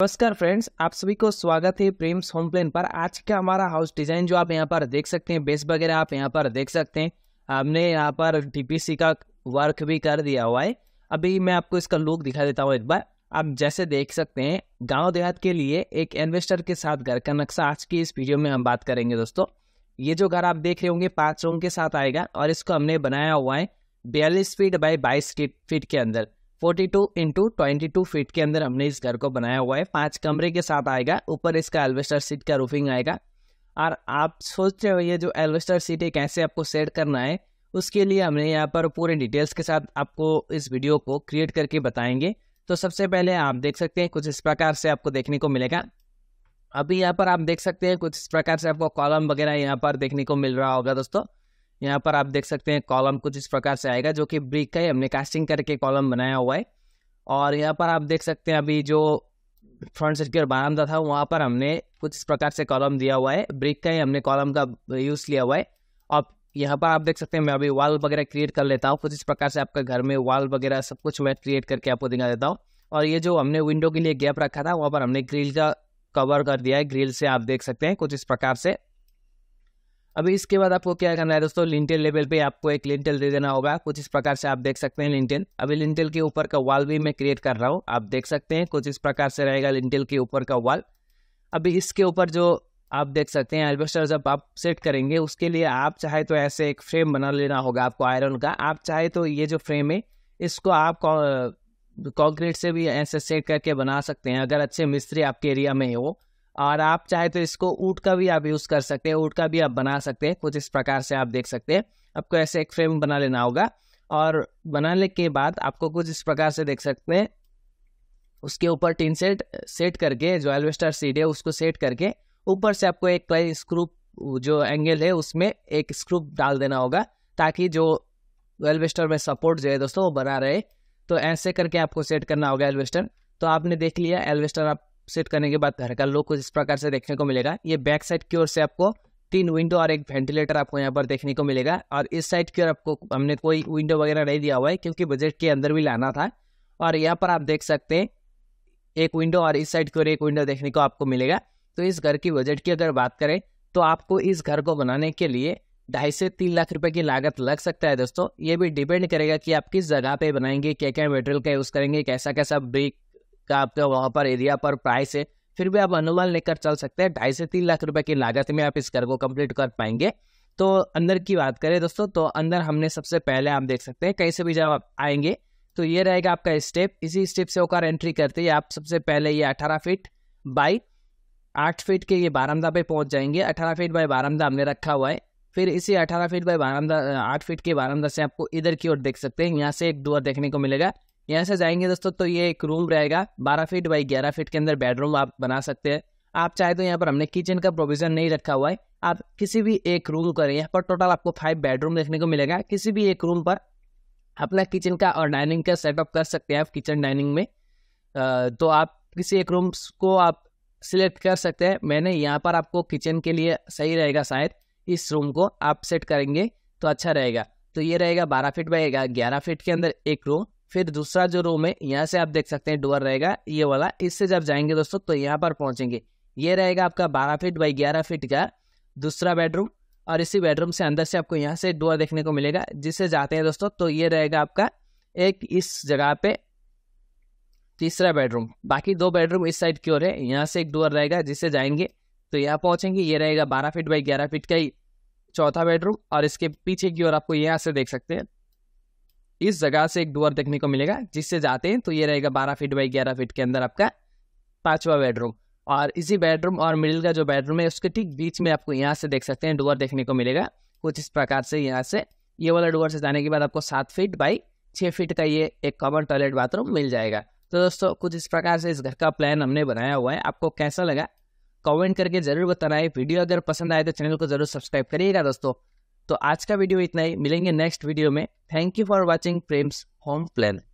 नमस्कार फ्रेंड्स आप सभी को स्वागत है प्रेम्स होम प्लेन पर आज का हमारा हाउस डिजाइन जो आप यहाँ पर देख सकते हैं बेस वगैरह आप यहाँ पर देख सकते हैं हमने यहाँ पर डीपीसी का वर्क भी कर दिया हुआ है अभी मैं आपको इसका लुक दिखा देता हूँ एक बार आप जैसे देख सकते हैं गांव देहात के लिए एक इन्वेस्टर के साथ घर का नक्शा आज की इस वीडियो में हम बात करेंगे दोस्तों ये जो घर आप देख रहे होंगे पाँच रूम के साथ आएगा और इसको हमने बनाया हुआ है बयालीस फीट बाई बाईस फीट के अंदर 42 इंटू ट्वेंटी फीट के अंदर हमने इस घर को बनाया हुआ है पांच कमरे के साथ आएगा ऊपर इसका एल्वेस्टर सीट का रूफिंग आएगा और आप सोच रहे हो ये जो एल्वेस्टर सीट है कैसे आपको सेट करना है उसके लिए हमने यहाँ पर पूरे डिटेल्स के साथ आपको इस वीडियो को क्रिएट करके बताएंगे तो सबसे पहले आप देख सकते हैं कुछ इस प्रकार से आपको देखने को मिलेगा अभी यहाँ पर आप देख सकते हैं कुछ इस प्रकार से आपको कॉलम वगैरह यहाँ पर देखने को मिल रहा होगा दोस्तों यहाँ पर आप देख सकते हैं कॉलम कुछ इस प्रकार से आएगा जो कि ब्रिक का ही हमने कास्टिंग करके कॉलम बनाया हुआ है और यहाँ पर आप देख सकते हैं अभी जो फ्रंट सेट बरामदा था वहाँ पर हमने कुछ इस प्रकार से कॉलम दिया हुआ है ब्रिक का ही हमने कॉलम का यूज़ लिया हुआ है अब यहाँ पर आप देख सकते हैं मैं अभी वॉल वगैरह क्रिएट कर लेता हूँ कुछ इस प्रकार से आपका घर में वॉल वगैरह सब कुछ मैं क्रिएट करके आपको दिखा देता हूँ और ये जो हमने विंडो के लिए गैप रखा था वहाँ पर हमने ग्रिल का कवर कर दिया है ग्रिल से आप देख सकते हैं कुछ इस प्रकार से अभी इसके बाद आपको क्या करना है दोस्तों लिंटेल लेवल पे आपको एक लिंटेल दे देना होगा कुछ इस प्रकार से आप देख सकते हैं लिंटेल अभी लिंटेल के ऊपर का वाल भी मैं क्रिएट कर रहा हूँ आप देख सकते हैं कुछ इस प्रकार से रहेगा लिंटेल के ऊपर का वाल अभी इसके ऊपर जो आप देख सकते हैं एल्बेस्टर जब आप सेट करेंगे उसके लिए आप चाहे तो ऐसे एक फ्रेम बना लेना होगा आपको आयरन का आप चाहे तो ये जो फ्रेम है इसको आप कॉन्क्रीट से भी ऐसे सेट करके बना सकते हैं अगर अच्छे मिस्त्री आपके एरिया में हो और आप चाहे तो इसको ऊट का भी आप यूज़ कर सकते हैं ऊट का भी आप बना सकते हैं कुछ इस प्रकार से आप देख सकते हैं आपको ऐसे एक फ्रेम बना लेना होगा और बनाने के बाद आपको कुछ इस प्रकार से देख सकते हैं उसके ऊपर टीन सेट सेट करके जो एलवेस्टर सीट है उसको सेट करके ऊपर से आपको एक स्क्रू जो एंगल है उसमें एक स्क्रू डाल देना होगा ताकि जो एलवेस्टर में सपोर्ट जो है दोस्तों वो बना रहे तो ऐसे करके आपको सेट करना होगा एलवेस्टर तो आपने देख लिया एलवेस्टर आप सेट करने के बाद घर का लुक कुछ इस प्रकार से देखने को मिलेगा ये बैक साइड की ओर से आपको तीन विंडो और एक वेंटिलेटर आपको यहाँ पर देखने को मिलेगा और इस साइड की ओर आपको हमने कोई विंडो वगैरह नहीं दिया हुआ है क्योंकि बजट के अंदर भी लाना था और यहाँ पर आप देख सकते हैं एक विंडो और इस साइड की ओर एक विंडो देखने को आपको मिलेगा तो इस घर की बजट की अगर बात करें तो आपको इस घर को बनाने के लिए ढाई से तीन लाख रुपए की लागत लग सकता है दोस्तों ये भी डिपेंड करेगा कि आप किस जगह पे बनाएंगे क्या क्या मेटेरियल का यूज़ करेंगे कैसा कैसा ब्रिक का आपका तो वहाँ पर एरिया पर प्राइस है फिर भी आप अनुमान लेकर चल सकते हैं ढाई से तीन लाख रुपए की लागत में आप इस घर को कंप्लीट कर पाएंगे तो अंदर की बात करें दोस्तों तो अंदर हमने सबसे पहले आप देख सकते हैं कहीं से भी जब आप आएंगे तो ये रहेगा आपका स्टेप इसी स्टेप से होकर एंट्री करते ही आप सबसे पहले ये अठारह फीट बाई आठ फीट के ये बारामदा पे पहुंच जाएंगे अठारह फीट बाई बारामदा हमने रखा हुआ है फिर इसी अठारह फीट बाई बारामदा आठ फीट के बारामदा से आपको इधर की ओर देख सकते हैं यहाँ से एक डोर देखने को मिलेगा यहाँ से जाएंगे दोस्तों तो ये एक रूम रहेगा बारह फीट बाई ग्यारह फीट के अंदर बेडरूम आप बना सकते हैं आप चाहे तो यहाँ पर हमने किचन का प्रोविजन नहीं रखा हुआ है आप किसी भी एक रूम करें यहाँ पर टोटल आपको फाइव बेडरूम देखने को मिलेगा किसी भी एक रूम पर अपना किचन का और डाइनिंग का सेटअप कर सकते हैं आप किचन डाइनिंग में तो आप किसी एक रूम को आप सिलेक्ट कर सकते हैं मैंने यहाँ पर आपको किचन के लिए सही रहेगा शायद इस रूम को आप सेट करेंगे तो अच्छा रहेगा तो ये रहेगा बारह फिट बाई ग्यारह फिट के अंदर एक रूम फिर दूसरा जो रूम है यहाँ से आप देख सकते हैं डोर रहेगा ये वाला इससे जब जाएंगे दोस्तों तो यहाँ पर पहुँचेंगे ये रहेगा आपका बारह फिट बाई ग्यारह फिट का दूसरा बेडरूम और इसी बेडरूम से अंदर से आपको यहाँ से डोर देखने को मिलेगा जिससे जाते हैं दोस्तों तो ये रहेगा आपका एक इस जगह पे तीसरा बेडरूम बाकी दो बेडरूम इस साइड की ओर है यहाँ से एक डोर रहेगा जिससे जाएंगे तो यहाँ पहुँचेंगे ये रहेगा बारह फिट बाई ग्यारह फिट का ही चौथा बेडरूम और इसके पीछे की ओर आपको यहाँ से देख सकते हैं इस जगह से एक डोर देखने को मिलेगा जिससे जाते हैं तो ये रहेगा बारह फीट बाई ग्यारह फीट के अंदर आपका पाँचवा बेडरूम और इसी बेडरूम और मिडिल का जो बेडरूम है उसके ठीक बीच में आपको यहाँ से देख सकते हैं डोर देखने को मिलेगा कुछ इस प्रकार से यहाँ से ये वाला डोर से जाने के बाद आपको सात फीट बाई छः फीट का ये एक कॉमन टॉयलेट बाथरूम मिल जाएगा तो दोस्तों कुछ इस प्रकार से इस घर का प्लान हमने बनाया हुआ है आपको कैसा लगा कमेंट करके जरूर बताना है वीडियो अगर पसंद आए तो चैनल को जरूर सब्सक्राइब करिएगा दोस्तों तो आज का वीडियो इतना ही मिलेंगे नेक्स्ट वीडियो में thank you for watching Prem's home plan